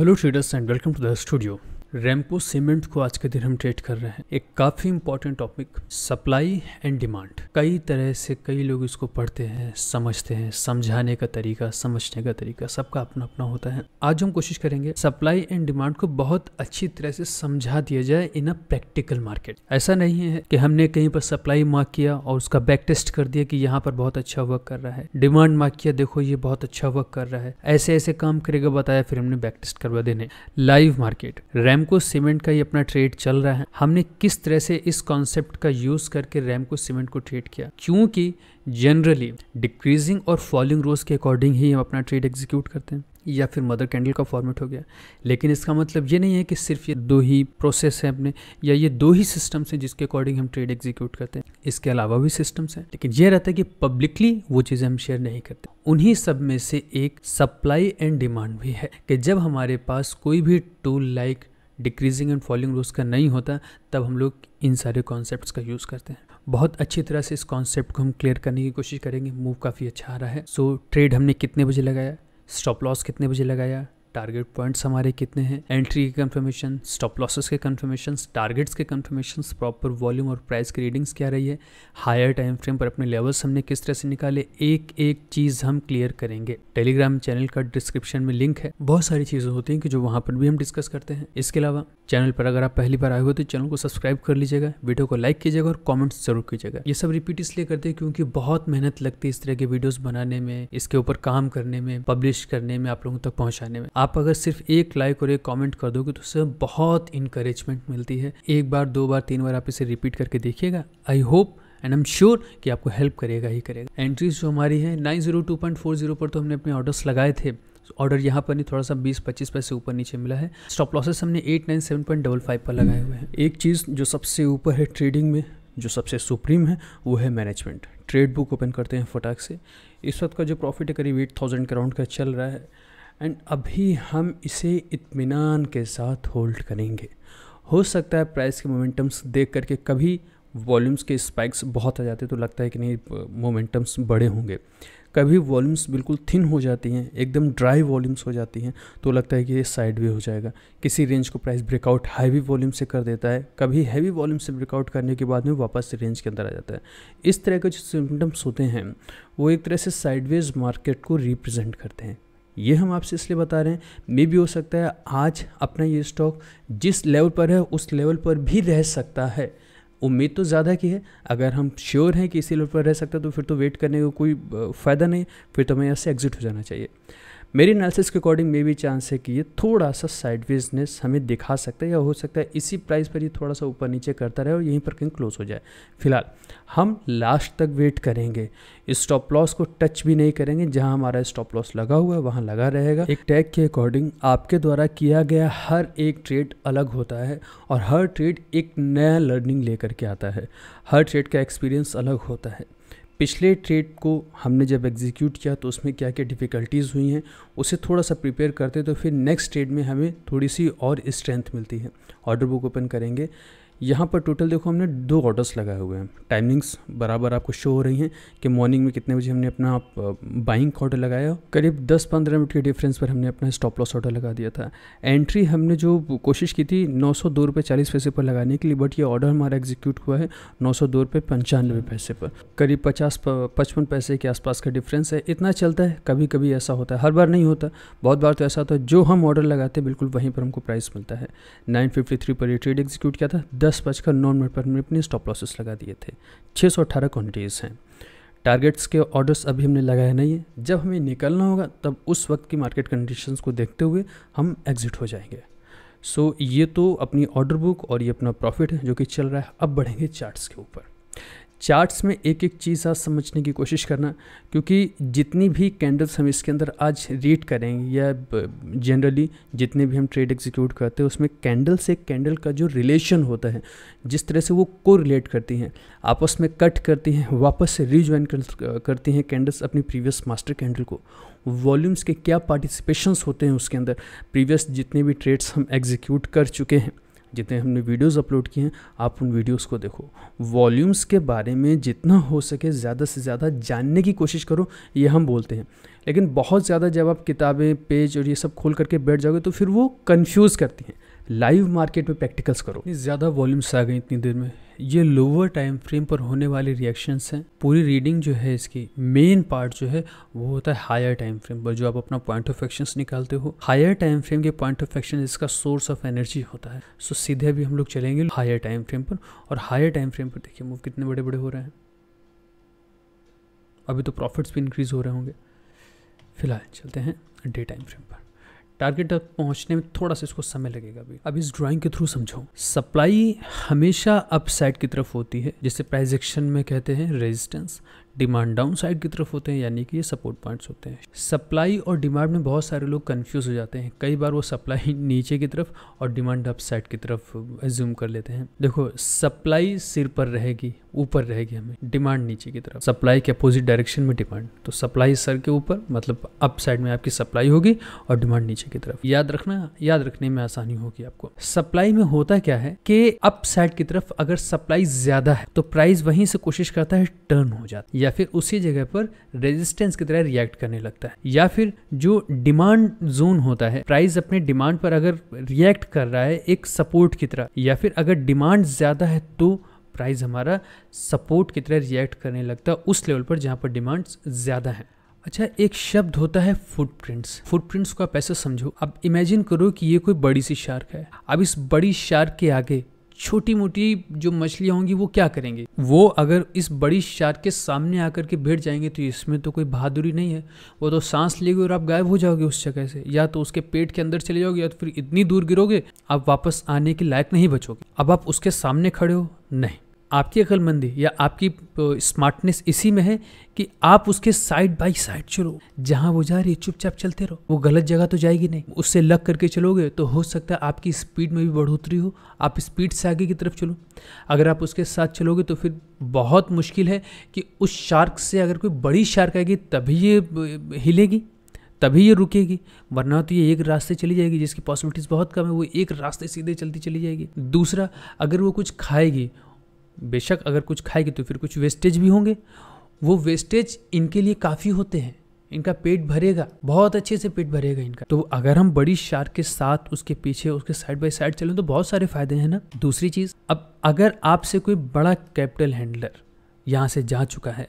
Hello traders and welcome to the studio. Ramco cement को आज के दिन हम ट्रेड कर रहे हैं एक काफ़ी important topic supply and demand कई तरह से कई लोग इसको पढ़ते हैं समझते हैं समझाने का तरीका समझने का तरीका सबका अपना अपना होता है आज हम कोशिश करेंगे सप्लाई एंड डिमांड को बहुत अच्छी तरह से समझा दिया जाए इन अ प्रैक्टिकल मार्केट ऐसा नहीं है कि हमने कहीं पर सप्लाई मार्क किया और उसका बैक टेस्ट कर दिया कि यहाँ पर बहुत अच्छा वर्क कर रहा है डिमांड मार्क किया देखो ये बहुत अच्छा वर्क कर रहा है ऐसे ऐसे काम करेगा बताया फिर हमने बैक टेस्ट करवा देने लाइव मार्केट रैम रैमको सीमेंट का ये अपना ट्रेड चल रहा है हमने किस तरह से इस कॉन्सेप्ट का यूज करके रैमको सीमेंट को ट्रेड किया क्योंकि जनरली डिक्रीजिंग और फॉलिंग रोज के अकॉर्डिंग ही हम अपना ट्रेड एग्जीक्यूट करते हैं या फिर मदर कैंडल का फॉर्मेट हो गया लेकिन इसका मतलब ये नहीं है कि सिर्फ ये दो ही प्रोसेस है अपने या ये दो ही सिस्टम्स हैं जिसके अकॉर्डिंग हम ट्रेड एग्जीक्यूट करते हैं इसके अलावा भी सिस्टम्स हैं लेकिन ये रहता है कि पब्लिकली वो चीज़ें हम शेयर नहीं करते उन्हीं सब में से एक सप्लाई एंड डिमांड भी है कि जब हमारे पास कोई भी tool like like decreasing and falling rules का नहीं होता तब हम लोग इन सारे कॉन्सेप्ट का यूज़ करते हैं बहुत अच्छी तरह से इस कॉन्सेप्ट को हम क्लियर करने की कोशिश करेंगे मूव काफ़ी अच्छा आ रहा है सो so, ट्रेड हमने कितने बजे लगाया स्टॉप लॉस कितने बजे लगाया टारगेट पॉइंट्स हमारे कितने हैं एंट्री के कंफर्मेशन स्टॉप लॉसेस के कंफर्मेशन टारगेट्स के कन्फर्मेशन प्रॉपर वॉल्यूम और प्राइस की रीडिंग्स क्या रही है हायर टाइम फ्रेम पर अपने लेवल्स हमने किस तरह से निकाले एक एक चीज़ हम क्लियर करेंगे टेलीग्राम चैनल का डिस्क्रिप्शन में लिंक है बहुत सारी चीज़ें होती हैं कि जो वहाँ पर भी हम डिस्कस करते हैं इसके अलावा चैनल पर अगर आप पहली बार आए हो तो चैनल को सब्सक्राइब कर लीजिएगा वीडियो को लाइक कीजिएगा और कॉमेंट्स जरूर कीजिएगा ये सब रिपीट इसलिए करते हैं क्योंकि बहुत मेहनत लगती है इस तरह के वीडियोज बनाने में इसके ऊपर काम करने में पब्लिश करने में आप लोगों तक पहुँचाने में आप अगर सिर्फ एक लाइक और एक कमेंट कर दोगे तो उससे बहुत इंकरेजमेंट मिलती है एक बार दो बार तीन बार आप इसे रिपीट करके देखिएगा I hope and I am sure कि आपको हेल्प करेगा ही करेगा एंट्रीज जो हमारी है 902.40 पर तो हमने अपने ऑर्डर्स लगाए थे ऑर्डर यहाँ पर नहीं थोड़ा सा 20 पच्चीस पैसे ऊपर नीचे मिला है स्टॉप लॉसेस हमने 897.55 पर लगाए हुए हैं एक चीज़ जो सबसे ऊपर है ट्रेडिंग में जो सबसे सुप्रीम है वो है मैनेजमेंट ट्रेड बुक ओपन करते हैं फटाक से इस वक्त का जो प्रॉफिट है करीब एट थाउजेंड के राउंड का चल रहा है एंड अभी हम इसे इत्मीनान के साथ होल्ड करेंगे हो सकता है प्राइस के मोमेंटम्स देख करके कभी वॉल्यूम्स के स्पाइक्स बहुत आ जाते हैं तो लगता है कि नहीं मोमेंटम्स बड़े होंगे कभी वॉल्यूम्स बिल्कुल थिन हो जाती हैं एकदम ड्राई वॉल्यूम्स हो जाती हैं तो लगता है कि ये साइड वे हो जाएगा किसी रेंज को प्राइस ब्रेकआउट हैवी वॉल्यूम से कर देता है कभी हैवी वॉल्यूम से ब्रेकआउट करने के बाद में वापस रेंज के अंदर आ जाता है इस तरह के जो सिम्टम्स होते हैं वो एक तरह से साइडवेज मार्केट को रिप्रेजेंट करते हैं ये हम आपसे इसलिए बता रहे हैं मे भी हो सकता है आज अपना ये स्टॉक जिस लेवल पर है उस लेवल पर भी रह सकता है उम्मीद तो ज़्यादा की है अगर हम श्योर हैं कि इसी लेवल पर रह सकता है तो फिर तो वेट करने का को कोई फ़ायदा नहीं फिर तो हमें यहाँ से एग्ज़िट हो जाना चाहिए मेरी एनालिसिस के अकॉर्डिंग मे भी चांस है कि ये थोड़ा सा साइडवेजनेस हमें दिखा सकता है या हो सकता है इसी प्राइस पर ये थोड़ा सा ऊपर नीचे करता रहे और यहीं पर कहीं क्लोज हो जाए फिलहाल हम लास्ट तक वेट करेंगे स्टॉप लॉस को टच भी नहीं करेंगे जहां हमारा स्टॉप लॉस लगा हुआ है वहां लगा रहेगा एक टैग के अकॉर्डिंग आपके द्वारा किया गया हर एक ट्रेड अलग होता है और हर ट्रेड एक नया लर्निंग लेकर के आता है हर ट्रेड का एक्सपीरियंस अलग होता है पिछले ट्रेड को हमने जब एग्जीक्यूट किया तो उसमें क्या क्या डिफ़िकल्टीज़ हुई हैं उसे थोड़ा सा प्रिपेयर करते तो फिर नेक्स्ट ट्रेड में हमें थोड़ी सी और स्ट्रेंथ मिलती है ऑर्डर बुक ओपन करेंगे यहाँ पर टोटल देखो हमने दो ऑर्डर्स लगाए हुए हैं टाइमिंग्स बराबर आपको शो हो रही हैं कि मॉर्निंग में कितने बजे हमने अपना बाइंग ऑर्डर लगाया करीब 10-15 मिनट के डिफरेंस पर हमने अपना स्टॉप लॉस ऑर्डर लगा दिया था एंट्री हमने जो कोशिश की थी नौ सौ दो रुपये चालीस पैसे पर लगाने के लिए बट ये ऑर्डर हमारा एग्जीक्यूट हुआ है नौ सौ दो रुपये पंचानवे पैसे पर करीब पचास पचपन पैसे के आसपास का डिफरेंस है इतना चलता है कभी कभी ऐसा होता है हर बार नहीं होता बहुत बार तो ऐसा होता है जो हम ऑर्डर लगाते हैं बिल्कुल वहीं पर हमको प्राइस मिलता है नाइन फिफ्टी थ्री पर ये ट्रेड एग्जीक्यूट किया था दस बजकर नौ मिनट पर हमने अपने स्टॉप लॉसेस लगा दिए थे छः सौ अठारह क्वान्टिटीज़ हैं टारगेट्स के ऑर्डर्स अभी हमने लगाए नहीं है जब हमें निकलना होगा तब उस वक्त की मार्केट कंडीशंस को देखते हुए हम एग्ज़िट हो जाएंगे सो so, ये तो अपनी ऑर्डर बुक और ये अपना प्रॉफिट है जो कि चल रहा है अब बढ़ेंगे चार्ट्स के ऊपर चार्ट्स में एक एक चीज़ आज समझने की कोशिश करना क्योंकि जितनी भी कैंडल्स हम इसके अंदर आज रीड करेंगे या जनरली जितने भी हम ट्रेड एग्जीक्यूट करते हैं उसमें कैंडल से कैंडल का जो रिलेशन होता है जिस तरह से वो को रिलेट करती हैं आपस में कट करती हैं वापस से रिज्वाइन करती हैं कैंडल्स अपनी प्रीवियस मास्टर कैंडल को वॉल्यूम्स के क्या पार्टिसिपेशंस होते हैं उसके अंदर प्रीवियस जितने भी ट्रेड्स हम एग्जीक्यूट कर चुके हैं जितने हमने वीडियोस अपलोड किए हैं आप उन वीडियोस को देखो वॉल्यूम्स के बारे में जितना हो सके ज़्यादा से ज़्यादा जानने की कोशिश करो ये हम बोलते हैं लेकिन बहुत ज़्यादा जब आप किताबें पेज और ये सब खोल करके बैठ जाओगे तो फिर वो कन्फ्यूज़ करती हैं लाइव मार्केट में प्रैक्टिकल्स करो इतनी ज़्यादा वॉल्यूम्स आ गए इतनी देर में ये लोअर टाइम फ्रेम पर होने वाले रिएक्शंस हैं पूरी रीडिंग जो है इसकी मेन पार्ट जो है वो होता है हायर टाइम फ्रेम पर जो आप अपना पॉइंट ऑफ एक्शन निकालते हो हायर टाइम फ्रेम के पॉइंट ऑफ एक्शन इसका सोर्स ऑफ एनर्जी होता है सो so, सीधे अभी हम लोग चलेंगे हायर टाइम फ्रेम पर और हायर टाइम फ्रेम पर देखिए मूव कितने बड़े बड़े हो रहे हैं अभी तो प्रॉफिट्स भी इंक्रीज़ हो रहे होंगे फिलहाल चलते हैं डे टाइम फ्रेम टारगेट तक पहुंचने में थोड़ा सा इसको समय लगेगा अभी अब इस ड्राइंग के थ्रू समझो सप्लाई हमेशा अपसाइड की तरफ होती है जिसे प्राइजेक्शन में कहते हैं रेजिस्टेंस डिमांड डाउन साइड की तरफ होते हैं यानी कि ये सपोर्ट पॉइंट्स होते हैं सप्लाई और डिमांड में बहुत सारे लोग कन्फ्यूज़ हो जाते हैं कई बार वो सप्लाई नीचे की तरफ और डिमांड अप साइड की तरफ एज्यूम कर लेते हैं देखो सप्लाई सिर पर रहेगी ऊपर रहेगी हमें डिमांड नीचे की तरफ सप्लाई के अपोजिट डायरेक्शन में डिमांड तो सप्लाई सर के ऊपर मतलब अप साइड में आपकी सप्लाई होगी और डिमांड नीचे की तरफ याद रखना याद रखने में आसानी होगी आपको सप्लाई में होता क्या है कि अप साइड की तरफ अगर सप्लाई ज्यादा है तो प्राइस वहीं से कोशिश करता है टर्न हो जाता है या फिर उसी जगह पर रेजिस्टेंस की तरह रिएक्ट करने लगता है या फिर जो डिमांड जोन होता है प्राइस अपने डिमांड पर अगर रिएक्ट कर रहा है एक सपोर्ट की तरह या फिर अगर डिमांड ज़्यादा है तो प्राइस हमारा सपोर्ट की तरह रिएक्ट करने लगता है उस लेवल पर जहाँ पर डिमांड्स ज़्यादा हैं अच्छा एक शब्द होता है फुटप्रिंट्स फुटप्रिंट्स को आप ऐसे समझो अब इमेजिन करो कि ये कोई बड़ी सी शार्क है अब इस बड़ी शार्क के आगे छोटी मोटी जो मछलियाँ होंगी वो क्या करेंगे वो अगर इस बड़ी शार्क के सामने आकर के बैठ जाएंगे तो इसमें तो कोई बहादुरी नहीं है वो तो सांस लेगी और आप गायब हो जाओगे उस जगह से या तो उसके पेट के अंदर चले जाओगे या तो फिर इतनी दूर गिरोगे आप वापस आने के लायक नहीं बचोगे अब आप उसके सामने खड़े हो नहीं आपकी अकलमंदी या आपकी स्मार्टनेस इसी में है कि आप उसके साइड बाय साइड चलो जहाँ वो जा रही है चुपचाप चलते रहो वो गलत जगह तो जाएगी नहीं उससे लग करके चलोगे तो हो सकता है आपकी स्पीड में भी बढ़ोतरी हो आप स्पीड से आगे की तरफ चलो अगर आप उसके साथ चलोगे तो फिर बहुत मुश्किल है कि उस शार्क से अगर कोई बड़ी शार्क आएगी तभी ये हिलेगी तभी ये रुकेगी वरना तो ये एक रास्ते चली जाएगी जिसकी पॉसिबिलिटीज़ बहुत कम है वो एक रास्ते सीधे चलती चली जाएगी दूसरा अगर वो कुछ खाएगी बेशक अगर कुछ खाएगी तो फिर कुछ वेस्टेज भी होंगे वो वेस्टेज इनके लिए काफ़ी होते हैं इनका पेट भरेगा बहुत अच्छे से पेट भरेगा इनका तो अगर हम बड़ी शार्क के साथ उसके पीछे उसके साइड बाय साइड चलें तो बहुत सारे फायदे हैं ना दूसरी चीज़ अब अगर आपसे कोई बड़ा कैपिटल हैंडलर यहाँ से जा चुका है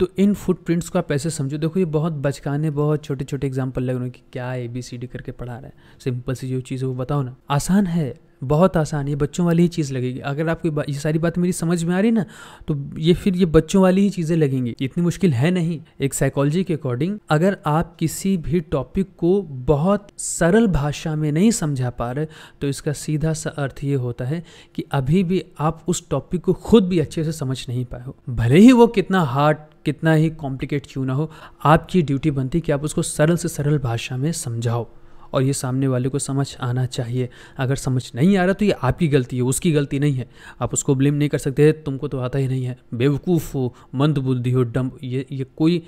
तो इन फुटप्रिंट्स को आप ऐसे समझो देखो ये बहुत बचकाने बहुत छोटे छोटे एग्जाम्पल लग रहे हैं कि क्या ए बी सी डी करके पढ़ा रहा है सिंपल सी जो चीज़ है वो बताओ ना आसान है बहुत आसान ये बच्चों वाली ही चीज़ लगेगी अगर आपको ये सारी बात मेरी समझ में आ रही ना तो ये फिर ये बच्चों वाली ही चीज़ें लगेंगी इतनी मुश्किल है नहीं एक साइकोलॉजी के अकॉर्डिंग अगर आप किसी भी टॉपिक को बहुत सरल भाषा में नहीं समझा पा रहे तो इसका सीधा सा अर्थ ये होता है कि अभी भी आप उस टॉपिक को खुद भी अच्छे से समझ नहीं पाए हो भले ही वो कितना हार्ड कितना ही कॉम्प्लिकेट क्यों ना हो आपकी ड्यूटी बनती कि आप उसको सरल से सरल भाषा में समझाओ और ये सामने वाले को समझ आना चाहिए अगर समझ नहीं आ रहा तो ये आपकी गलती है उसकी गलती नहीं है आप उसको ब्लेम नहीं कर सकते तुमको तो आता ही नहीं है बेवकूफ़ हो मंद बुद्धि हो डम ये ये कोई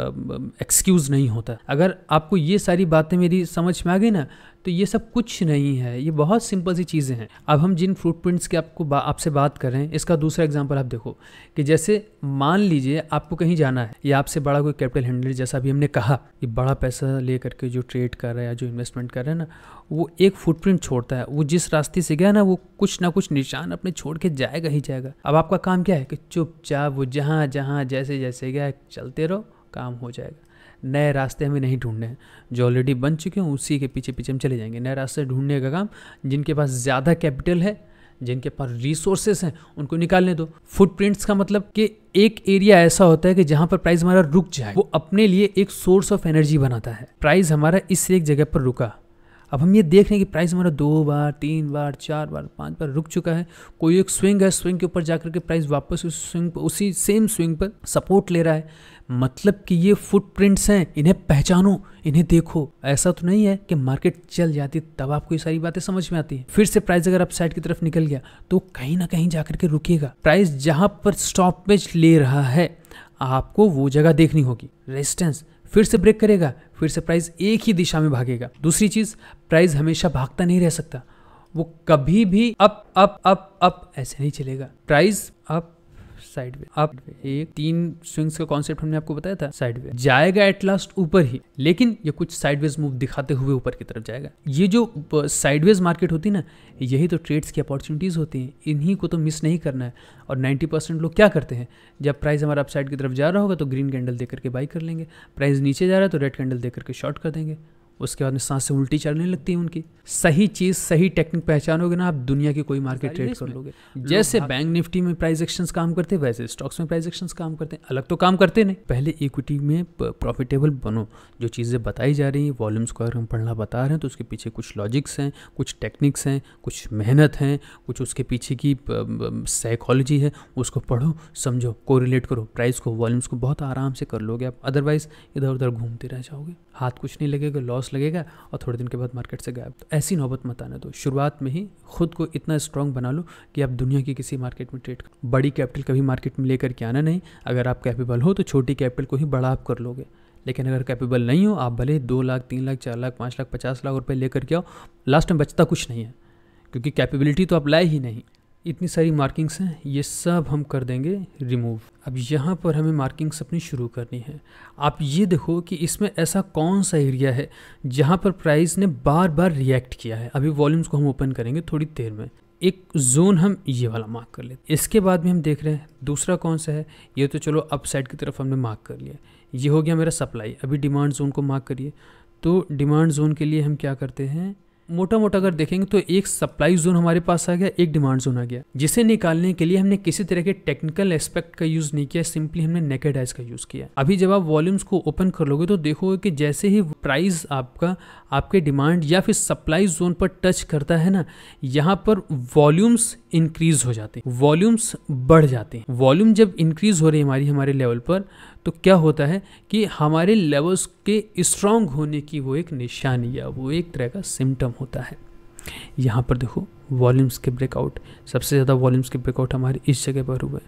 एक्सक्यूज़ नहीं होता अगर आपको ये सारी बातें मेरी समझ में आ गई ना तो ये सब कुछ नहीं है ये बहुत सिंपल सी चीज़ें हैं अब हम जिन फ्रूट प्रिंट्स की आपको बा, आपसे बात कर रहे हैं इसका दूसरा एग्जाम्पल आप देखो कि जैसे मान लीजिए आपको कहीं जाना है या आपसे बड़ा कोई कैपिटल हैंडलर जैसा भी हमने कहा कि बड़ा पैसा ले करके जो ट्रेड कर रहा है या जो इन्वेस्टमेंट कर रहे हैं ना वो एक फुटप्रिंट छोड़ता है वो जिस रास्ते से गया ना वो कुछ ना कुछ निशान अपने छोड़ के जाएगा ही जाएगा अब आपका काम क्या है कि चुपचाप वो जहाँ जहाँ जैसे जैसे गया चलते रहो काम हो जाएगा नए रास्ते हमें नहीं ढूंढने हैं जो ऑलरेडी बन चुके हैं उसी के पीछे पीछे हम चले जाएंगे नए रास्ते ढूंढने का काम जिनके पास ज़्यादा कैपिटल है जिनके पास रिसोर्सेस हैं उनको निकालने दो फुटप्रिंट्स का मतलब कि एक एरिया ऐसा होता है कि जहां पर प्राइस हमारा रुक जाए वो अपने लिए एक सोर्स ऑफ एनर्जी बनाता है प्राइस हमारा इस एक जगह पर रुका अब हम ये देख रहे हैं कि प्राइस हमारा दो बार तीन बार चार बार पांच बार रुक चुका है कोई एक स्विंग है स्विंग के ऊपर जाकर के प्राइस वापस उस स्विंग पर उसी सेम स्विंग पर सपोर्ट ले रहा है मतलब कि ये फुटप्रिंट्स हैं इन्हें पहचानो इन्हें देखो ऐसा तो नहीं है कि मार्केट चल जाती तब आपको ये सारी बातें समझ में आती है फिर से प्राइस अगर अपसाइड की तरफ निकल गया तो कहीं ना कहीं जाकर के रुकेगा प्राइस जहां पर स्टॉपेज ले रहा है आपको वो जगह देखनी होगी रेजिस्टेंस फिर से ब्रेक करेगा फिर से प्राइस एक ही दिशा में भागेगा दूसरी चीज प्राइस हमेशा भागता नहीं रह सकता वो कभी भी अप अप अप अप ऐसे नहीं चलेगा प्राइस अप साइड वे आप एक तीन स्विंग्स का कॉन्सेप्ट हमने आपको बताया था साइड वे जाएगा एट लास्ट ऊपर ही लेकिन ये कुछ साइडवेज मूव दिखाते हुए ऊपर की तरफ जाएगा ये जो साइडवेज मार्केट होती है ना यही तो ट्रेड्स की अपॉर्चुनिटीज़ होती हैं इन्हीं को तो मिस नहीं करना है और 90 परसेंट लोग क्या करते हैं जब प्राइस हमारा अपसाइड की तरफ जा रहा होगा तो ग्रीन कैंडल दे करके बाई कर लेंगे प्राइस नीचे जा रहा है तो रेड कैंडल दे करके शॉर्ट कर देंगे उसके बाद में सांसें उल्टी चलने लगती हैं उनकी सही चीज़ सही टेक्निक पहचानोगे ना आप दुनिया की कोई मार्केट ट्रेड कर लोगे जैसे बैंक निफ्टी में प्राइस एक्शन काम करते हैं वैसे स्टॉक्स में प्राइस एक्शन काम करते हैं अलग तो काम करते नहीं पहले इक्विटी में प्रॉफिटेबल बनो जो चीज़ें बताई जा रही हैं वॉल्यूम्स को अगर हम पढ़ना बता रहे हैं तो उसके पीछे कुछ लॉजिक्स हैं कुछ टेक्निक्स हैं कुछ मेहनत हैं कुछ उसके पीछे की साइकोलॉजी है उसको पढ़ो समझो कोरिलेट करो प्राइस को वॉल्यूम्स को बहुत आराम से कर लोगे आप अदरवाइज़ इधर उधर घूमते रह जाओगे हाथ कुछ नहीं लगेगा लॉस लॉस लगेगा और थोड़े दिन के बाद मार्केट से गायब तो ऐसी नौबत मत आने दो शुरुआत में ही खुद को इतना स्ट्रांग बना लो कि आप दुनिया की किसी मार्केट में ट्रेड करो बड़ी कैपिटल कभी मार्केट में लेकर के आना नहीं अगर आप कैपेबल हो तो छोटी कैपिटल को ही बड़ा आप कर लोगे लेकिन अगर कैपेबल नहीं हो आप भले दो लाख तीन लाख चार लाख पाँच लाख पचास लाख रुपये लेकर के आओ लास्ट में बचता कुछ नहीं है क्योंकि कैपेबिलिटी तो आप लाए ही नहीं इतनी सारी मार्किंग्स हैं ये सब हम कर देंगे रिमूव अब यहाँ पर हमें मार्किंग्स अपनी शुरू करनी है आप ये देखो कि इसमें ऐसा कौन सा एरिया है जहाँ पर प्राइस ने बार बार रिएक्ट किया है अभी वॉल्यूम्स को हम ओपन करेंगे थोड़ी देर में एक जोन हम ये वाला मार्क कर लेते इसके बाद में हम देख रहे हैं दूसरा कौन सा है ये तो चलो अप साइड की तरफ हमने मार्क कर लिया ये हो गया मेरा सप्लाई अभी डिमांड जोन को मार्क करिए तो डिमांड जोन के लिए हम क्या करते हैं मोटा मोटा अगर देखेंगे तो एक सप्लाई जोन हमारे पास आ गया एक डिमांड जोन आ गया जिसे निकालने के लिए हमने किसी तरह के टेक्निकल एस्पेक्ट का यूज नहीं किया सिंपली हमने नेकेड आइज का यूज किया अभी जब आप वॉल्यूम्स को ओपन कर लोगे तो देखोगे कि जैसे ही प्राइस आपका आपके डिमांड या फिर सप्लाई जोन पर टच करता है ना यहाँ पर वॉल्यूम्स इंक्रीज हो जाते वॉल्यूम्स बढ़ जाते हैं वॉल्यूम जब इंक्रीज हो रही है हमारी हमारे लेवल पर तो क्या होता है कि हमारे लेवल्स के स्ट्रांग होने की वो एक निशानी या वो एक तरह का सिम्टम होता है यहाँ पर देखो वॉल्यूम्स के ब्रेकआउट सबसे ज़्यादा वॉल्यूम्स के ब्रेकआउट हमारे इस जगह पर हुए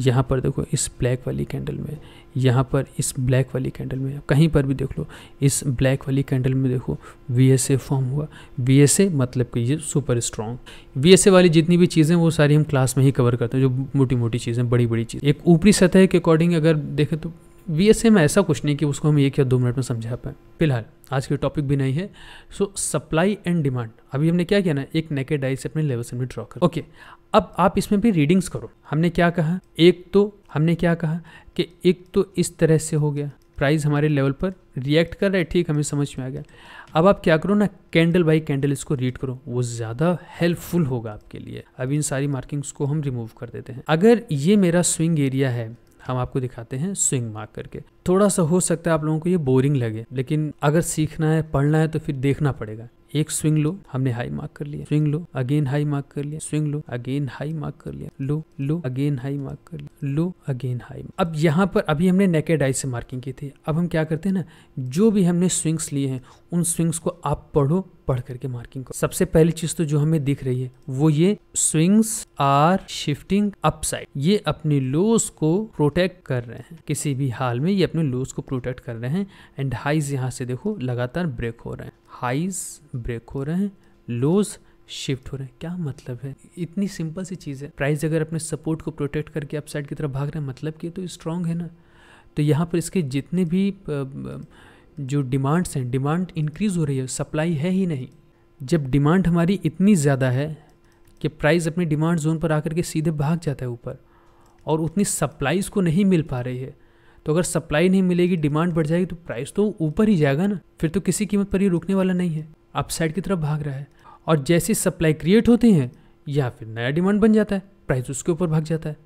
यहाँ पर देखो इस ब्लैक वाली कैंडल में यहाँ पर इस ब्लैक वाली कैंडल में कहीं पर भी देख लो इस ब्लैक वाली कैंडल में देखो वी फॉर्म हुआ वी मतलब कि ये सुपर स्ट्रॉन्ग वी वाली जितनी भी चीज़ें वो सारी हम क्लास में ही कवर करते हैं जो मोटी मोटी चीज़ें बड़ी बड़ी चीज़ एक ऊपरी सतह के अकॉर्डिंग अगर देखें तो वी एस ए में ऐसा कुछ नहीं कि उसको हम एक या दो मिनट में समझा पाएँ फिलहाल आज के टॉपिक भी नहीं है सो सप्लाई एंड डिमांड अभी हमने क्या किया ना एक नेकेड आई से अपने लेवल से ड्रॉ कर ओके अब आप इसमें भी रीडिंग्स करो हमने क्या कहा एक तो हमने क्या कहा कि एक तो इस तरह से हो गया प्राइस हमारे लेवल पर रिएक्ट कर रहा है ठीक हमें समझ में आ गया अब आप क्या करो ना कैंडल बाई कैंडल इसको रीड करो वो ज़्यादा हेल्पफुल होगा आपके लिए अब इन सारी मार्किंग्स को हम रिमूव कर देते हैं अगर ये मेरा स्विंग एरिया है हम आपको दिखाते हैं स्विंग मार्क करके थोड़ा सा हो सकता है आप लोगों को ये बोरिंग लगे लेकिन अगर सीखना है पढ़ना है तो फिर देखना पड़ेगा एक स्विंग लो हमने हाई मार्क कर लिया swing low again high mark कर लिया swing low again high mark कर लिया low low again high mark कर लिया लो अगेन हाई अब यहाँ पर अभी हमने नेकेड आई से मार्किंग की थी अब हम क्या करते हैं ना जो भी हमने स्विंग्स लिए हैं उन स्विंग्स को आप पढ़ो पढ़ करके मार्किंग करो सबसे पहली चीज तो जो हमें दिख रही है वो ये स्विंग्स आर शिफ्टिंग अपसाइड ये अपने लोस को प्रोटेक्ट कर रहे हैं किसी भी हाल में ये अपने लोस को प्रोटेक्ट कर रहे हैं एंड हाइज यहाँ से देखो लगातार ब्रेक हो रहे हैं हाइज ब्रेक हो रहे हैं लोज शिफ्ट हो रहे हैं क्या मतलब है इतनी सिंपल सी चीज़ है प्राइस अगर अपने सपोर्ट को प्रोटेक्ट करके अप की तरफ भाग रहे हैं मतलब कि तो स्ट्रांग है ना तो यहाँ पर इसके जितने भी जो डिमांड्स हैं डिमांड इंक्रीज़ हो रही है सप्लाई है ही नहीं जब डिमांड हमारी इतनी ज़्यादा है कि प्राइस अपने डिमांड जोन पर आकर के सीधे भाग जाता है ऊपर और उतनी सप्लाईज़ को नहीं मिल पा रही है तो अगर सप्लाई नहीं मिलेगी डिमांड बढ़ जाएगी तो प्राइस तो ऊपर ही जाएगा ना फिर तो किसी कीमत पर ये रुकने वाला नहीं है अपसाइड की तरफ भाग रहा है और जैसे सप्लाई क्रिएट होती है या फिर नया डिमांड बन जाता है प्राइस उसके ऊपर भाग जाता है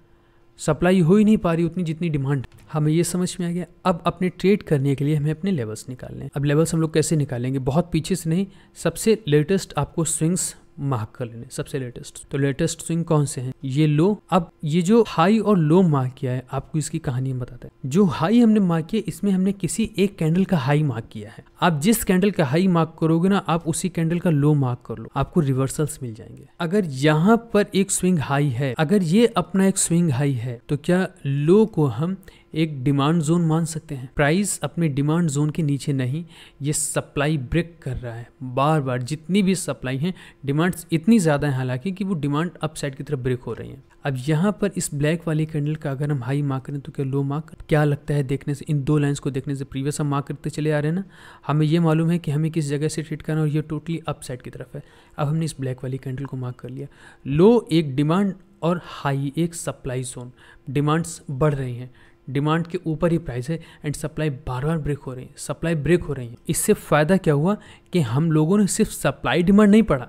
सप्लाई हो ही नहीं पा रही उतनी जितनी डिमांड हमें ये समझ में आ गया अब अपने ट्रेड करने के लिए हमें अपने लेवल्स निकालने हैं अब लेवल्स हम लोग कैसे निकालेंगे बहुत पीछे से नहीं सबसे लेटेस्ट आपको स्विंग्स मार्क कर लेने सबसे लेटेस्ट तो लेटेस्ट स्विंग कौन से हैं ये लो अब ये जो हाई और लो मार्क किया है आपको इसकी कहानी हम बताते हैं जो हाई हमने मार्क किया इसमें हमने किसी एक कैंडल का हाई मार्क किया है आप जिस कैंडल का हाई मार्क करोगे ना आप उसी कैंडल का लो मार्क कर लो आपको रिवर्सल्स मिल जाएंगे अगर यहाँ पर एक स्विंग हाई है अगर ये अपना एक स्विंग हाई है तो क्या लो को हम एक डिमांड जोन मान सकते हैं प्राइस अपने डिमांड जोन के नीचे नहीं ये सप्लाई ब्रेक कर रहा है बार बार जितनी भी सप्लाई है डिमांड्स इतनी ज़्यादा हैं हालांकि कि वो डिमांड अपसाइड की तरफ ब्रेक हो रही है अब यहाँ पर इस ब्लैक वाली कैंडल का अगर हम हाई मार्क करें तो क्या लो मार्क क्या लगता है देखने से इन दो लाइन्स को देखने से प्रीवियस हम मार्क करते चले आ रहे हैं ना हमें यह मालूम है कि हमें किस जगह से ट्रीट करना और ये टोटली अपसाइड की तरफ है अब हमने इस ब्लैक वाली कैंडल को मार्क कर लिया लो एक डिमांड और हाई एक सप्लाई जोन डिमांड्स बढ़ रही हैं डिमांड के ऊपर ही प्राइस है एंड सप्लाई बार बार ब्रेक हो रही है सप्लाई ब्रेक हो रही है इससे फ़ायदा क्या हुआ कि हम लोगों ने सिर्फ सप्लाई डिमांड नहीं पढ़ा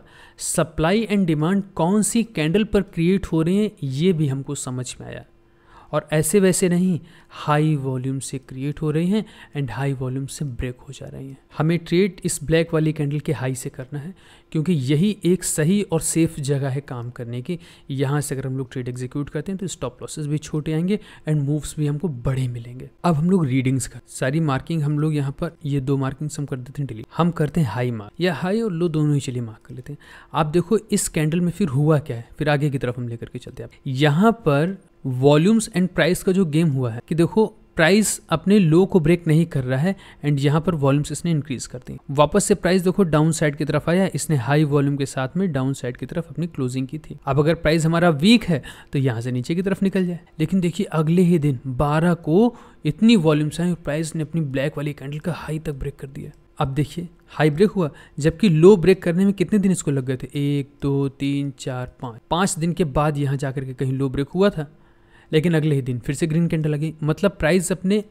सप्लाई एंड डिमांड कौन सी कैंडल पर क्रिएट हो रही है ये भी हमको समझ में आया और ऐसे वैसे नहीं हाई वॉल्यूम से क्रिएट हो रही हैं एंड हाई वॉल्यूम से ब्रेक हो जा रही हैं हमें ट्रेड इस ब्लैक वाली कैंडल के हाई से करना है क्योंकि यही एक सही और सेफ जगह है काम करने की यहाँ से अगर हम लोग ट्रेड एग्जीक्यूट करते हैं तो स्टॉप लॉसेस भी छोटे आएंगे एंड मूव्स भी हमको बड़े मिलेंगे अब हम लोग रीडिंग्स कर सारी मार्किंग हम लोग यहाँ पर ये दो मार्किंग्स हम कर देते हैं डिलीट हम करते हैं हाई मार्क या हाई और लो दोनों ही चलिए मार्क कर लेते हैं आप देखो इस कैंडल में फिर हुआ क्या है फिर आगे की तरफ हम लेकर के चलते हैं यहाँ पर वॉल्यूम्स एंड प्राइस का जो गेम हुआ है कि देखो प्राइस अपने लो को ब्रेक नहीं कर रहा है एंड यहाँ पर वॉल्यूम्स इसने इंक्रीज कर दी वापस से प्राइस देखो डाउन साइड की तरफ आया इसने हाई वॉल्यूम के साथ में डाउन साइड की तरफ अपनी क्लोजिंग की थी अब अगर प्राइस हमारा वीक है तो यहाँ से नीचे की तरफ निकल जाए लेकिन देखिए अगले ही दिन बारह को इतनी वॉल्यूम्स आई और प्राइस ने अपनी ब्लैक वाली कैंडल का हाई तक ब्रेक कर दिया अब देखिए हाई ब्रेक हुआ जबकि लो ब्रेक करने में कितने दिन इसको लग गए थे एक दो तीन चार पाँच पाँच दिन के बाद यहाँ जाकर के कहीं लो ब्रेक हुआ था लेकिन अगले ही दिन फिर से ग्रीन कैंडल लगी मतलब प्राइस अपने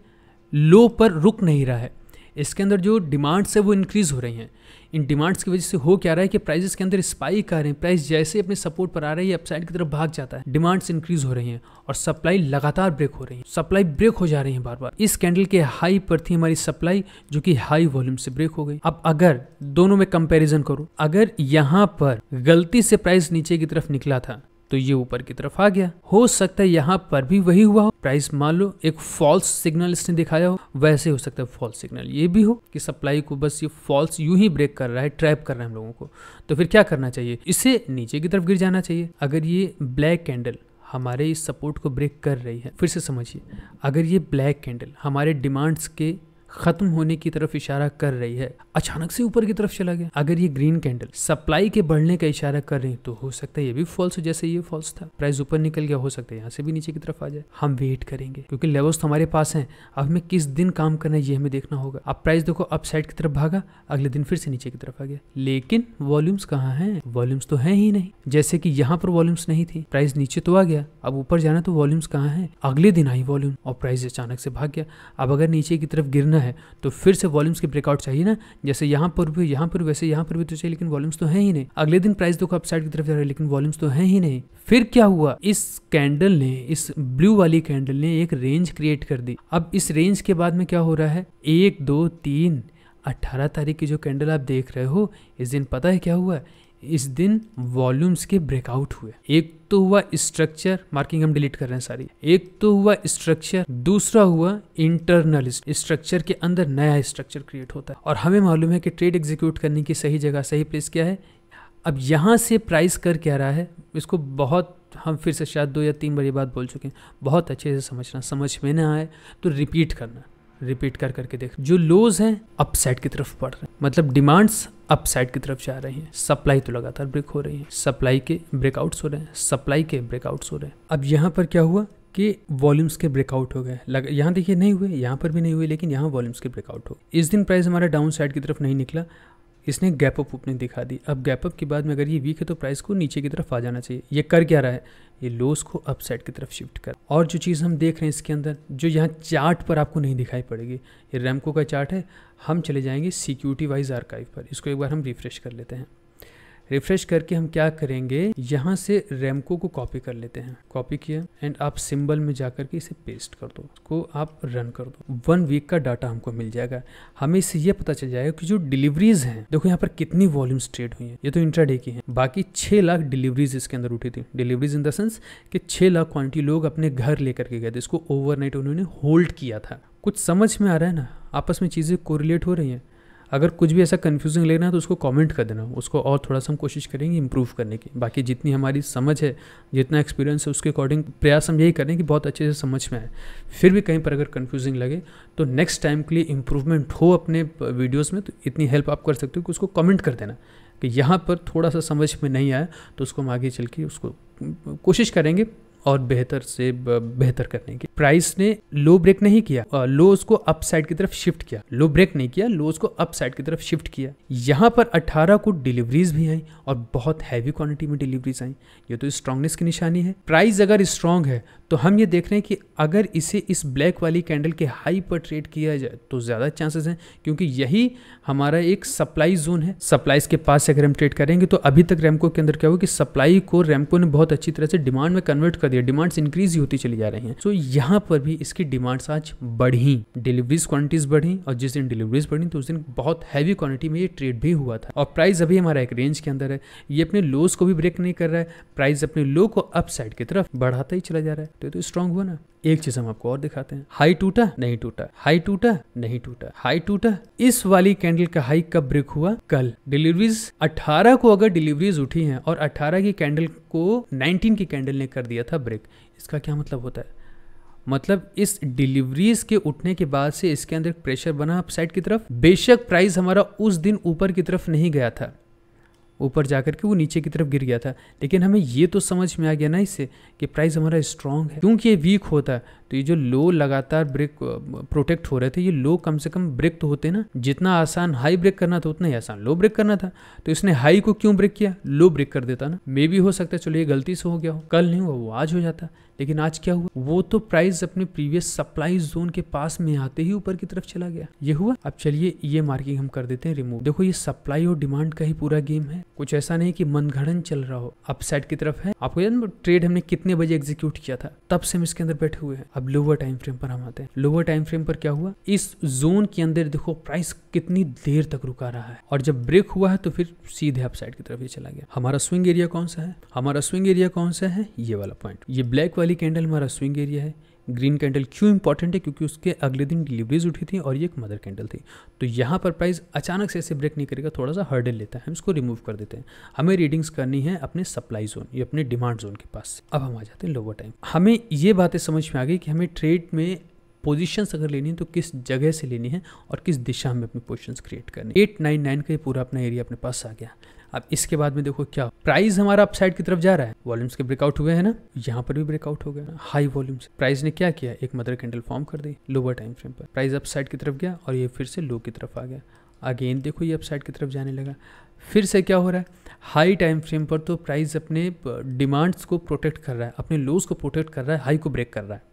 लो पर रुक नहीं रहा है इसके अंदर जो डिमांड्स है वो इंक्रीज़ हो रही हैं इन डिमांड्स की वजह से हो क्या रहा है कि प्राइजेस के अंदर स्पाइक आ रहे हैं प्राइस जैसे अपने सपोर्ट पर आ रही है अपसाइड की तरफ भाग जाता है डिमांड्स इंक्रीज हो रही हैं और सप्लाई लगातार ब्रेक हो रही है सप्लाई ब्रेक हो जा रही है बार बार इस कैंडल के हाई पर थी हमारी सप्लाई जो कि हाई वॉल्यूम से ब्रेक हो गई अब अगर दोनों में कंपेरिजन करो अगर यहाँ पर गलती से प्राइस नीचे की तरफ निकला था तो ये ऊपर की तरफ आ गया हो सकता है यहाँ पर भी वही हुआ हो प्राइस मान लो एक फॉल्स सिग्नल इसने दिखाया हो वैसे हो सकता है फॉल्स सिग्नल ये भी हो कि सप्लाई को बस ये फॉल्स यूं ही ब्रेक कर रहा है ट्रैप कर रहा है हम लोगों को तो फिर क्या करना चाहिए इसे नीचे की तरफ गिर जाना चाहिए अगर ये ब्लैक कैंडल हमारे इस सपोर्ट को ब्रेक कर रही है फिर से समझिए अगर ये ब्लैक कैंडल हमारे डिमांड्स के खत्म होने की तरफ इशारा कर रही है अचानक से ऊपर की तरफ चला गया अगर ये ग्रीन कैंडल सप्लाई के बढ़ने का इशारा कर रही तो हो सकता है ये भी फॉल्स जैसे ये फॉल्स था प्राइस ऊपर निकल गया हो सकता है यहाँ से भी नीचे की तरफ आ जाए हम वेट करेंगे क्योंकि लेवल्स तो हमारे पास है अब हमें किस दिन काम करना है ये हमें देखना होगा अब प्राइस देखो अप साइड की तरफ भागा अगले दिन फिर से नीचे की तरफ आ गया लेकिन वॉल्यूम्स कहाँ है वॉल्यूम्स तो है ही नहीं जैसे की यहाँ पर वॉल्यूम्स नहीं थी प्राइस नीचे तो आ गया अब ऊपर जाना तो वॉल्यूम्स कहाँ है अगले दिन आई वॉल्यूम और प्राइस अचानक से भाग गया अब अगर नीचे की तरफ गिरना करना है तो फिर से वॉल्यूम्स के ब्रेकआउट चाहिए ना जैसे यहाँ पर भी यहाँ पर वैसे यहाँ पर भी तो चाहिए लेकिन वॉल्यूम्स तो है ही नहीं अगले दिन प्राइस देखो अपसाइड की तरफ जा रहे हैं लेकिन वॉल्यूम्स तो है ही नहीं फिर क्या हुआ इस कैंडल ने इस ब्लू वाली कैंडल ने एक रेंज क्रिएट कर दी अब इस रेंज के बाद में क्या हो रहा है एक दो तीन अट्ठारह तारीख की जो कैंडल आप देख रहे हो इस दिन पता है क्या हुआ इस दिन वॉल्यूम्स के ब्रेकआउट हुए एक तो हुआ स्ट्रक्चर मार्किंग हम डिलीट कर रहे हैं सारी एक तो हुआ स्ट्रक्चर दूसरा हुआ इंटरनल स्ट्रक्चर के अंदर नया स्ट्रक्चर क्रिएट होता है और हमें मालूम है कि ट्रेड एग्जीक्यूट करने की सही जगह सही प्लेस क्या है अब यहाँ से प्राइस कर क्या रहा है इसको बहुत हम फिर से शायद दो या तीन बार ये बात बोल चुके हैं बहुत अच्छे से समझना समझ में ना आए तो रिपीट करना रिपीट कर करके देख जो लोज हैं अपसाइड की तरफ बढ़ रहे हैं मतलब डिमांड्स अपसाइड की तरफ जा रही हैं सप्लाई तो लगातार ब्रेक हो रही है सप्लाई के ब्रेकआउट्स हो रहे हैं सप्लाई के ब्रेकआउट्स हो रहे हैं अब यहाँ पर क्या हुआ कि वॉल्यूम्स के ब्रेकआउट हो गए लग यहाँ देखिए नहीं हुए यहाँ पर भी नहीं हुए लेकिन यहाँ वॉल्यूम्स के ब्रेकआउट हो गए इस दिन प्राइस हमारा डाउन साइड की तरफ नहीं निकला इसने गैप अप अपने दिखा दी अब गैप अप के बाद में अगर ये वीक है तो प्राइस को नीचे की तरफ आ जाना चाहिए ये कर क्या रहा है ये लोस को अपसाइड की तरफ शिफ्ट कर और जो चीज़ हम देख रहे हैं इसके अंदर जो यहाँ चार्ट पर आपको नहीं दिखाई पड़ेगी ये रेमको का चार्ट है हम चले जाएंगे सिक्योरिटी वाइज आर्काइव पर इसको एक बार हम रिफ्रेश कर लेते हैं रिफ्रेश करके हम क्या करेंगे यहाँ से रेमको को कॉपी कर लेते हैं कॉपी किया एंड आप सिंबल में जाकर के इसे पेस्ट कर दो उसको आप रन कर दो वन वीक का डाटा हमको मिल जाएगा हमें इससे ये पता चल जाएगा कि जो डिलीवरीज हैं देखो यहाँ पर कितनी वॉल्यूम्स ट्रेड हुई है ये तो इंट्राडे की है बाकी छः लाख डिलीवरीज इसके अंदर उठी थी डिलीवरीज इन द सेंस कि छः लाख क्वान्टिटी लोग अपने घर लेकर के गए थे इसको ओवरनाइट उन्होंने होल्ड किया था कुछ समझ में आ रहा है ना आपस में चीज़ें कोरिलेट हो रही हैं अगर कुछ भी ऐसा कन्फ्यूजिंग लेना है तो उसको कमेंट कर देना उसको और थोड़ा सा हम कोशिश करेंगे इम्प्रूव करने की बाकी जितनी हमारी समझ है जितना एक्सपीरियंस है उसके अकॉर्डिंग प्रयास हम यही करें कि बहुत अच्छे से समझ में आए फिर भी कहीं पर अगर कन्फ्यूजिंग लगे तो नेक्स्ट टाइम के लिए इम्प्रूवमेंट हो अपने वीडियोज़ में तो इतनी हेल्प आप कर सकते हो कि उसको कमेंट कर देना कि यहाँ पर थोड़ा सा समझ में नहीं आया तो उसको हम आगे चल के उसको कोशिश करेंगे और बेहतर से बेहतर करने की प्राइस ने लो ब्रेक नहीं किया लो उसको अप साइड की तरफ शिफ्ट किया लो ब्रेक नहीं किया लो उसको अप साइड की तरफ शिफ्ट किया यहाँ पर 18 को डिलीवरीज भी आई और बहुत हैवी क्वांटिटी में डिलीवरीज आई ये तो स्ट्रांगनेस की निशानी है प्राइस अगर स्ट्रांग है तो हम ये देख रहे हैं कि अगर इसे इस ब्लैक वाली कैंडल के हाई पर ट्रेड किया जाए तो ज़्यादा चांसेस हैं क्योंकि यही हमारा एक सप्लाई जोन है सप्लाईज के पास से अगर हम ट्रेड करेंगे तो अभी तक रेमको के अंदर क्या हुआ कि सप्लाई को रेमको ने बहुत अच्छी तरह से डिमांड में कन्वर्ट कर दिया है डिमांड्स इंक्रीज होती चली जा रही हैं सो यहाँ पर भी इसकी डिमांड्स आज बढ़ी डिलीवरीज क्वांटिटीज बढ़ी और जिस दिन डिलीवरीज बढ़ी तो उस दिन बहुत हैवी क्वांटिटी में ये ट्रेड भी हुआ था और प्राइस अभी हमारा एक रेंज के अंदर है ये अपने लोस को भी ब्रेक नहीं कर रहा है प्राइस अपने लो को अप साइड की तरफ बढ़ाता ही चला जा रहा है तो, तो स्ट्रांग हुआ ना एक चीज हम आपको और दिखाते हैं हाई टूटा नहीं टूटा हाई टूटा नहीं टूटा हाई टूटा इस वाली कैंडल का हाई कब ब्रेक हुआ कल डिलीवरीज 18 को अगर डिलीवरीज उठी हैं और 18 की कैंडल को 19 की कैंडल ने कर दिया था ब्रेक इसका क्या मतलब होता है मतलब इस डिलीवरीज के उठने के बाद से इसके अंदर प्रेशर बना अपसाइड की तरफ बेशक प्राइस हमारा उस दिन ऊपर की तरफ नहीं गया था ऊपर जा कर के वो नीचे की तरफ गिर गया था लेकिन हमें ये तो समझ में आ गया ना इससे कि प्राइस हमारा स्ट्रॉन्ग है क्योंकि ये वीक होता है तो ये जो लो लगातार ब्रेक प्रोटेक्ट हो रहे थे ये लो कम से कम ब्रेक तो होते ना जितना आसान हाई ब्रेक करना था उतना ही आसान लो ब्रेक करना था तो इसने हाई को क्यों ब्रेक किया लो ब्रेक कर देता ना मे भी हो सकता है चलो ये गलती से हो गया हो कल नहीं हुआ वो आज हो जाता लेकिन आज क्या हुआ वो तो प्राइस अपने प्रीवियस सप्लाई जोन के पास में आते ही ऊपर की तरफ चला गया ये हुआ अब चलिए ये मार्किंग हम कर देते हैं रिमूव देखो ये सप्लाई और डिमांड का ही पूरा गेम है कुछ ऐसा नहीं कि मनगढ़ चल रहा हो अपसाइड साइड की तरफ है आपको याद ट्रेड हमने कितने बजे एग्जीक्यूट किया था तब से हम इसके अंदर बैठे हुए हैं अब लोअर टाइम फ्रेम पर हम आते हैं लोअर टाइम फ्रेम पर क्या हुआ इस जोन के अंदर देखो प्राइस कितनी देर तक रुका रहा है और जब ब्रेक हुआ है तो फिर सीधे अपसाइड की तरफ ये चला गया हमारा स्विंग एरिया कौन सा है हमारा स्विंग एरिया कौन सा है ये वाला पॉइंट ये ब्लैक वाली वाली कैंडल हमारा स्विंग एरिया है ग्रीन कैंडल क्यों इंपॉर्टेंट है क्योंकि उसके अगले दिन डिलीवरीज उठी थी और ये एक मदर कैंडल थी तो यहाँ पर प्राइस अचानक से ऐसे ब्रेक नहीं करेगा थोड़ा सा हर्डल लेता है हम इसको रिमूव कर देते हैं हमें रीडिंग्स करनी है अपने सप्लाई जोन या अपने डिमांड जोन के पास अब हम आ जाते हैं लोअर टाइम हमें ये बातें समझ में आ गई कि हमें ट्रेड में पोजीशंस अगर लेनी है तो किस जगह से लेनी है और किस दिशा में अपनी पोजीशंस क्रिएट करनी एट नाइन नाइन का ये पूरा अपना एरिया अपने पास आ गया अब इसके बाद में देखो क्या प्राइस हमारा अपसाइड की तरफ जा रहा है वॉल्यूम्स के ब्रेकआउट हुए हैं ना यहाँ पर भी ब्रेकआउट हो गया हाई वॉल्यूम्स प्राइस ने क्या किया एक मदर कैंडल फॉर्म कर दी लोअर टाइम फ्रेम पर प्राइस अपसाइड की तरफ गया और ये फिर से लो की तरफ आ गया अगेन देखो ये अपसाइड की तरफ जाने लगा फिर से क्या हो रहा है हाई टाइम फ्रेम पर तो प्राइस अपने डिमांड्स को प्रोटेक्ट कर रहा है अपने लोज को प्रोटेक्ट कर रहा है हाई को ब्रेक कर रहा है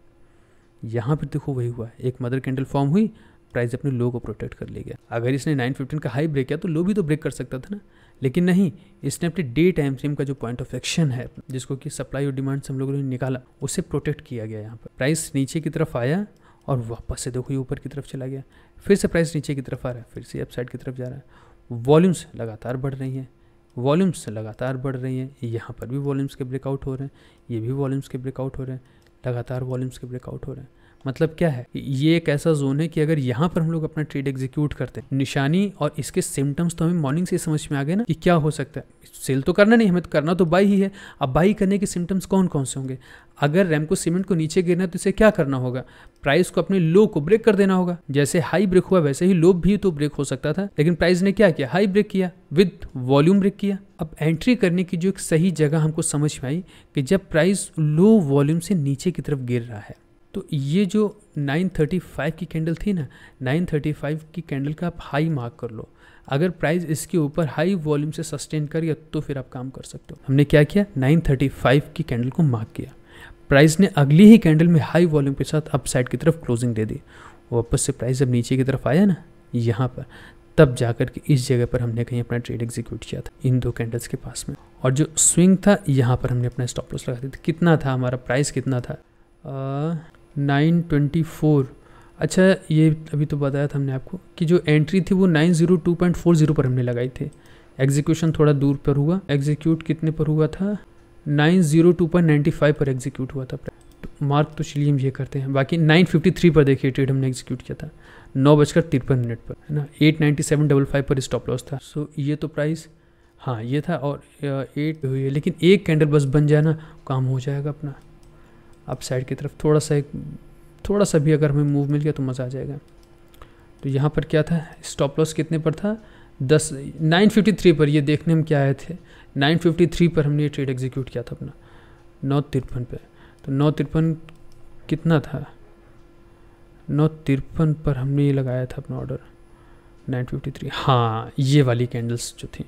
यहाँ पर देखो वही हुआ एक मदर कैंडल फॉर्म हुई प्राइस अपने लो को प्रोटेक्ट कर ले गया अगर इसने 915 का हाई ब्रेक किया तो लो भी तो ब्रेक कर सकता था ना लेकिन नहीं इसने अपने डे टाइम फ्रेम का जो पॉइंट ऑफ एक्शन है जिसको कि सप्लाई और डिमांड से हम लोगों ने निकाला उसे प्रोटेक्ट किया गया यहाँ पर प्राइस नीचे की तरफ आया और वापस से देखो ये ऊपर की तरफ चला गया फिर से प्राइस नीचे की तरफ आ रहा है फिर से अपसाइड की तरफ जा रहा है वॉल्यूम्स लगातार बढ़ रही हैं वॉल्यूम्स लगातार बढ़ रही हैं यहाँ पर भी वॉल्यूम्स के ब्रेकआउट हो रहे हैं ये भी वॉल्यूम्स के ब्रेकआउट हो रहे हैं लगातार वॉल्यूम्स के ब्रेकआउट हो रहे हैं मतलब क्या है ये एक ऐसा जोन है कि अगर यहाँ पर हम लोग अपना ट्रेड एग्जीक्यूट करते हैं निशानी और इसके सिम्टम्स तो हमें मॉर्निंग से समझ में आ गए ना कि क्या हो सकता है सेल तो करना नहीं हमें तो करना तो बाई ही है अब बाई करने के सिम्टम्स कौन कौन से होंगे अगर को सीमेंट को नीचे गिरना है तो इसे क्या करना होगा प्राइस को अपने लो को ब्रेक कर देना होगा जैसे हाई ब्रेक हुआ वैसे ही लो भी तो ब्रेक हो सकता था लेकिन प्राइस ने क्या किया हाई ब्रेक किया विद वॉल्यूम ब्रेक किया अब एंट्री करने की जो एक सही जगह हमको समझ में आई कि जब प्राइस लो वॉल्यूम से नीचे की तरफ गिर रहा है तो ये जो 935 की कैंडल थी ना 935 की कैंडल का आप हाई मार्क कर लो अगर प्राइस इसके ऊपर हाई वॉल्यूम से सस्टेन कर या तो फिर आप काम कर सकते हो हमने क्या किया 935 की कैंडल को मार्क किया प्राइस ने अगली ही कैंडल में हाई वॉल्यूम के साथ अपसाइड की तरफ क्लोजिंग दे दी वापस से प्राइस जब नीचे की तरफ आया ना यहाँ पर तब जाकर के इस जगह पर हमने कहीं अपना ट्रेड एग्जीक्यूट किया था इन दो कैंडल्स के पास में और जो स्विंग था यहाँ पर हमने अपना स्टॉप लॉस लगा दिया कितना था हमारा प्राइस कितना था नाइन ट्वेंटी फोर अच्छा ये अभी तो बताया था हमने आपको कि जो एंट्री थी वो nine zero two point four zero पर हमने लगाई थी एग्जीक्यूशन थोड़ा दूर पर हुआ एग्जीक्यूट कितने पर हुआ था nine zero two point ninety five पर एग्जीक्यूट हुआ था तो मार्क तो चलिए हम ये करते हैं बाकी नाइन फिफ्टी थ्री पर देखिए ट्रेड हमने एग्जीक्यूट किया था नौ बजकर तिरपन मिनट पर है ना eight ninety seven double five पर स्टॉप लॉस था सो ये तो प्राइस हाँ ये था और एट हुई है लेकिन एक कैंडल बस बन जाए ना काम हो जाएगा अपना आप साइड की तरफ थोड़ा सा एक थोड़ा सा भी अगर हमें मूव मिल गया तो मज़ा आ जाएगा तो यहाँ पर क्या था स्टॉप लॉस कितने पर था दस नाइन फिफ्टी थ्री पर ये देखने में क्या आए थे 953 पर हमने ये ट्रेड एग्जीक्यूट किया था अपना नौ तिरपन पर तो नौ तिरपन कितना था नौ तिरपन पर हमने ये लगाया था अपना ऑर्डर 953 हाँ ये वाली कैंडल्स जो थी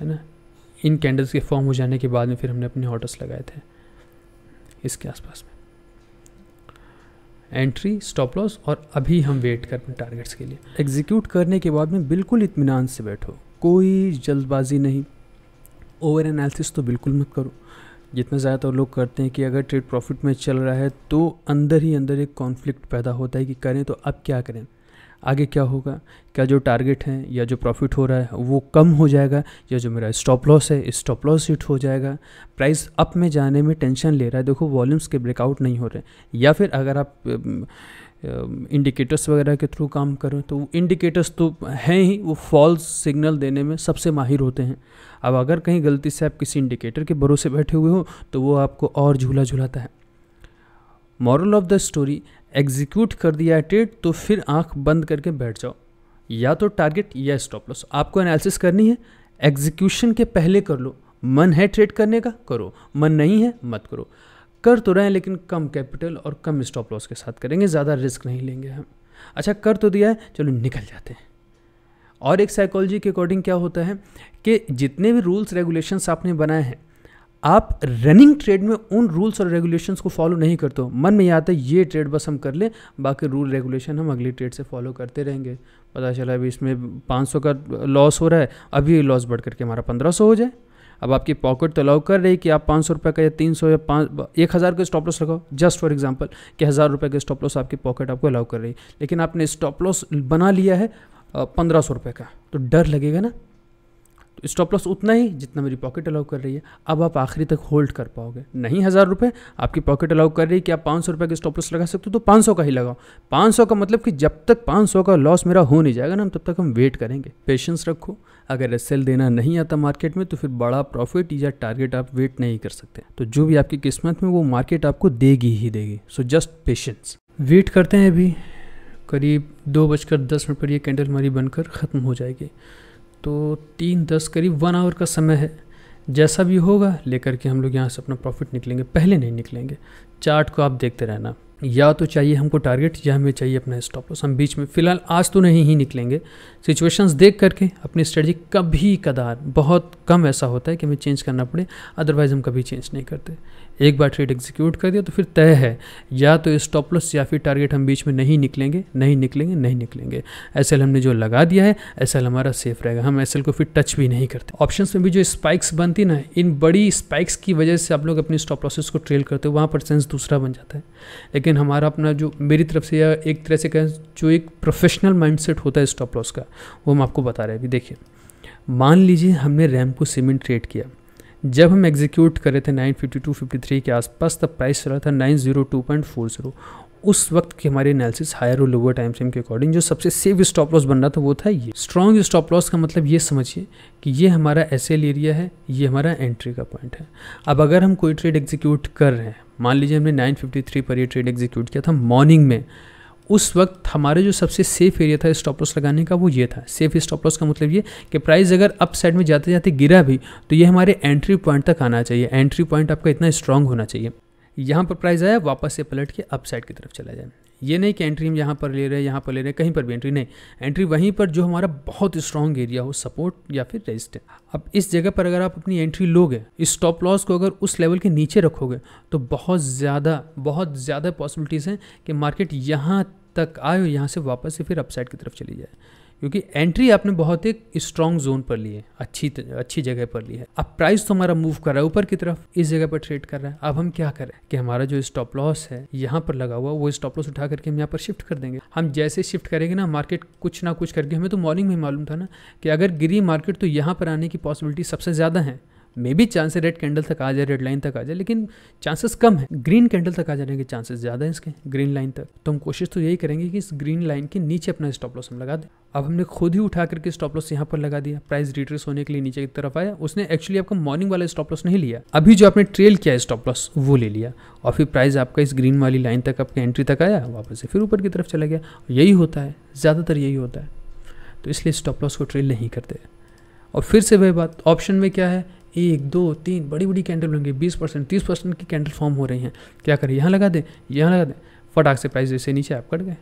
है ना इन कैंडल्स के फॉर्म हो जाने के बाद में फिर हमने अपने ऑर्डर्स लगाए थे इसके आसपास में एंट्री स्टॉप लॉस और अभी हम वेट कर अपने टारगेट्स के लिए एग्जीक्यूट करने के बाद में बिल्कुल इतमान से बैठो कोई जल्दबाजी नहीं ओवर एनालिसिस तो बिल्कुल मत करो जितना ज़्यादातर तो लोग करते हैं कि अगर ट्रेड प्रॉफिट में चल रहा है तो अंदर ही अंदर एक कॉन्फ्लिक्ट पैदा होता है कि करें तो अब क्या करें आगे क्या होगा क्या जो टारगेट है या जो प्रॉफिट हो रहा है वो कम हो जाएगा या जो मेरा स्टॉप लॉस है स्टॉप लॉस हिट हो जाएगा प्राइस अप में जाने में टेंशन ले रहा है देखो वॉल्यूम्स के ब्रेकआउट नहीं हो रहे या फिर अगर आप इंडिकेटर्स वगैरह के थ्रू काम करें तो इंडिकेटर्स तो हैं ही वो फॉल्स सिग्नल देने में सबसे माहिर होते हैं अब अगर कहीं गलती से आप किसी इंडिकेटर के भरोसे बैठे हुए हो तो वो आपको और झूला झुलाता है moral of the story execute कर दिया ट्रेड तो फिर आंख बंद करके बैठ जाओ या तो टारगेट या स्टॉप लॉस आपको एनालिसिस करनी है एग्जीक्यूशन के पहले कर लो मन है ट्रेड करने का करो मन नहीं है मत करो कर तो रहे हैं लेकिन कम कैपिटल और कम स्टॉप लॉस के साथ करेंगे ज़्यादा रिस्क नहीं लेंगे हम अच्छा कर तो दिया है चलो निकल जाते हैं और एक साइकोलॉजी के अकॉर्डिंग क्या होता है कि जितने भी रूल्स रेगुलेशंस आपने बनाए हैं आप रनिंग ट्रेड में उन रूल्स और रेगुलेशंस को फॉलो नहीं करते मन में ये आता है ये ट्रेड बस हम कर लें बाकी रूल रेगुलेशन हम अगली ट्रेड से फॉलो करते रहेंगे पता चला अभी इसमें 500 का लॉस हो रहा है अभी लॉस बढ़ करके हमारा 1500 हो जाए अब आपकी पॉकेट तो अलाउ कर रही है कि आप पाँच सौ रुपये का या तीन सौ या पाँच एक हज़ार का स्टॉप लॉस लगाओ जस्ट फॉर एग्जाम्पल कि हज़ार रुपये का स्टॉप लॉस आपकी पॉकेट आपको अलाउ कर रही है लेकिन आपने स्टॉप लॉस बना लिया है पंद्रह सौ रुपये का तो डर लगेगा ना तो स्टॉप लॉस उतना ही जितना मेरी पॉकेट अलाउ कर रही है अब आप आखिरी तक होल्ड कर पाओगे नहीं हज़ार रुपये आपकी पॉकेट अलाउ कर रही है कि आप पाँच सौ रुपये का स्टॉप लॉस लगा सकते हो तो पाँच सौ का ही लगाओ पाँच सौ का मतलब कि जब तक पाँच सौ का लॉस मेरा हो नहीं जाएगा ना हम तब तक हम वेट करेंगे पेशेंस रखो अगर एस देना नहीं आता मार्केट में तो फिर बड़ा प्रॉफिट या टारगेट आप वेट नहीं कर सकते तो जो भी आपकी किस्मत में वो मार्केट आपको देगी ही देगी सो जस्ट पेशेंस वेट करते हैं अभी करीब दो बजकर दस मिनट पर यह कैंडल हमारी बनकर ख़त्म हो जाएगी तो तीन दस करीब वन आवर का समय है जैसा भी होगा लेकर के हम लोग यहाँ से अपना प्रॉफिट निकलेंगे पहले नहीं निकलेंगे चार्ट को आप देखते रहना या तो चाहिए हमको टारगेट या हमें चाहिए अपना स्टॉप लॉस हम बीच में फिलहाल आज तो नहीं ही निकलेंगे सिचुएशंस देख करके अपनी स्ट्रेटजी कभी कदार बहुत कम ऐसा होता है कि हमें चेंज करना पड़े अदरवाइज़ हम कभी चेंज नहीं करते एक बार ट्रेड एग्जीक्यूट कर दिया तो फिर तय है या तो स्टॉप लॉस या फिर टारगेट हम बीच में नहीं निकलेंगे नहीं निकलेंगे नहीं निकलेंगे एस हमने जो लगा दिया है एस हमारा सेफ रहेगा हम एस को फिर टच भी नहीं करते ऑप्शन में भी जो स्पाइक्स बनती ना इन बड़ी स्पाइक्स की वजह से आप लोग अपने स्टॉप लॉसेस को ट्रेल करते हो वहाँ पर सेंस दूसरा बन जाता है लेकिन हमारा अपना जो मेरी तरफ से या एक तरह से कहें जो एक प्रोफेशनल सेट होता है स्टॉप लॉस का वो हम आपको बता रहे हैं अभी देखिए मान लीजिए हमने रैम को सीमेंट ट्रेड किया जब हम एग्जीक्यूट करे थे 952 53 के आसपास तब प्राइस चला था 902.40 उस वक्त की हमारे एनालिसिस हायर और लोअर टाइम फ्रेम के अकॉर्डिंग जो सबसे सेफ स्टॉप लॉस बन रहा था वो था ये स्ट्रॉन्ग स्टॉप लॉस का मतलब ये समझिए कि ये हमारा एस एरिया है ये हमारा एंट्री का पॉइंट है अब अगर हम कोई ट्रेड एग्जीक्यूट कर रहे हैं मान लीजिए हमने 953 पर ये ट्रेड एग्जीक्यूट किया था मॉर्निंग में उस वक्त हमारे जो सबसे सेफ एरिया था स्टॉप लॉस लगाने का वो ये था सेफ स्टॉप लॉस का मतलब ये कि प्राइस अगर अप साइड में जाते जाते गिरा भी तो ये हमारे एंट्री पॉइंट तक आना चाहिए एंट्री पॉइंट आपका इतना स्ट्रांग होना चाहिए यहाँ पर प्राइस आया वापस से पलट के अप साइड की तरफ चला जाए ये नहीं कि एंट्री हम यहाँ पर ले रहे हैं यहाँ पर ले रहे हैं कहीं पर भी एंट्री नहीं एंट्री वहीं पर जो हमारा बहुत स्ट्रॉन्ग एरिया हो सपोर्ट या फिर रेजिस्टेंस अब इस जगह पर अगर आप अपनी एंट्री लोगे इस स्टॉप लॉस को अगर उस लेवल के नीचे रखोगे तो बहुत ज़्यादा बहुत ज़्यादा पॉसिबिलिटीज़ हैं कि मार्केट यहाँ तक आए यहाँ से वापस से फिर अपसाइड की तरफ चली जाए क्योंकि एंट्री आपने बहुत एक स्ट्रॉन्ग जोन पर ली है अच्छी अच्छी जगह पर ली है अब प्राइस तो हमारा मूव कर रहा है ऊपर की तरफ इस जगह पर ट्रेड कर रहा है अब हम क्या करें कि हमारा जो स्टॉप लॉस है यहाँ पर लगा हुआ वो स्टॉप लॉस उठा करके हम यहाँ पर शिफ्ट कर देंगे हम जैसे शिफ्ट करेंगे ना मार्केट कुछ ना कुछ करके हमें तो मॉर्निंग में मालूम था ना कि अगर गिरी मार्केट तो यहाँ पर आने की पॉसिबिलिटी सबसे ज़्यादा है मे बी चांस है रेड कैंडल तक आ जाए रेड लाइन तक आ जाए लेकिन चांसेस कम है ग्रीन कैंडल तक आ जाने के चांसेस ज़्यादा है इसके ग्रीन लाइन तक तो हम कोशिश तो यही करेंगे कि इस ग्रीन लाइन के नीचे अपना स्टॉप लॉस हम लगा दें अब हमने खुद ही उठा करके स्टॉप लॉस यहाँ पर लगा दिया प्राइस रिट्रेस होने के लिए नीचे की तरफ आया उसने एक्चुअली आपका मॉर्निंग वाला स्टॉप लॉस नहीं लिया अभी जो आपने ट्रेल किया स्टॉप लॉस वो ले लिया और फिर प्राइस आपका इस ग्रीन वाली लाइन तक आपके एंट्री तक आया वापस से फिर ऊपर की तरफ चला गया यही होता है ज़्यादातर यही होता है तो इसलिए स्टॉप लॉस को ट्रेल नहीं करते और फिर से वही बात ऑप्शन में क्या है एक दो तीन बड़ी बड़ी कैंडल होंगी बीस परसेंट तीस परसेंट की कैंडल फॉर्म हो रही हैं क्या करें यहाँ लगा दें यहाँ लगा दें फटाक से प्राइस जैसे नीचे आप कट गए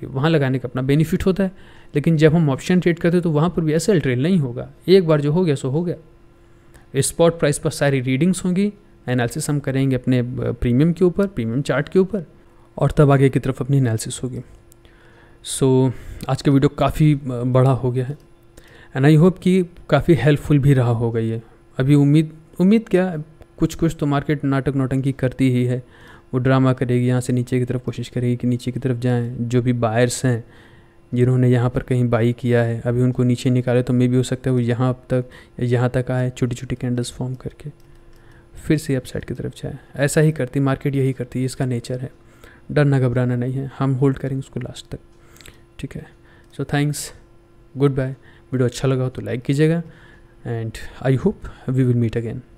तो वहाँ लगाने का अपना बेनिफिट होता है लेकिन जब हम ऑप्शन ट्रेड करते हैं तो वहाँ पर भी ऐसे ट्रेड नहीं होगा एक बार जो हो गया सो हो गया स्पॉट प्राइस पर सारी रीडिंग्स होंगी एनालिसिस हम करेंगे अपने प्रीमियम के ऊपर प्रीमियम चार्ट के ऊपर और तब आगे की तरफ अपनी एनालिसिस होगी सो so, आज का वीडियो काफ़ी बड़ा हो गया है एंड आई होप कि काफ़ी हेल्पफुल भी रहा होगा ये अभी उम्मीद उम्मीद क्या कुछ कुछ तो मार्केट नाटक नोटंकी करती ही है वो ड्रामा करेगी यहाँ से नीचे की तरफ कोशिश करेगी कि नीचे की तरफ जाएँ जो भी बायर्स हैं जिन्होंने यहाँ पर कहीं बाई किया है अभी उनको नीचे निकाले तो मे भी हो सकता है वो यहाँ अब तक यहाँ तक आए छोटी छोटी कैंडल्स फॉर्म करके फिर से अपसाइड की तरफ जाए ऐसा ही करती मार्केट यही करती है इसका नेचर है डरना घबराना नहीं है हम होल्ड करेंगे उसको लास्ट तक ठीक है so thanks goodbye video अच्छा लगा हो तो लाइक कीजिएगा and I hope we will meet again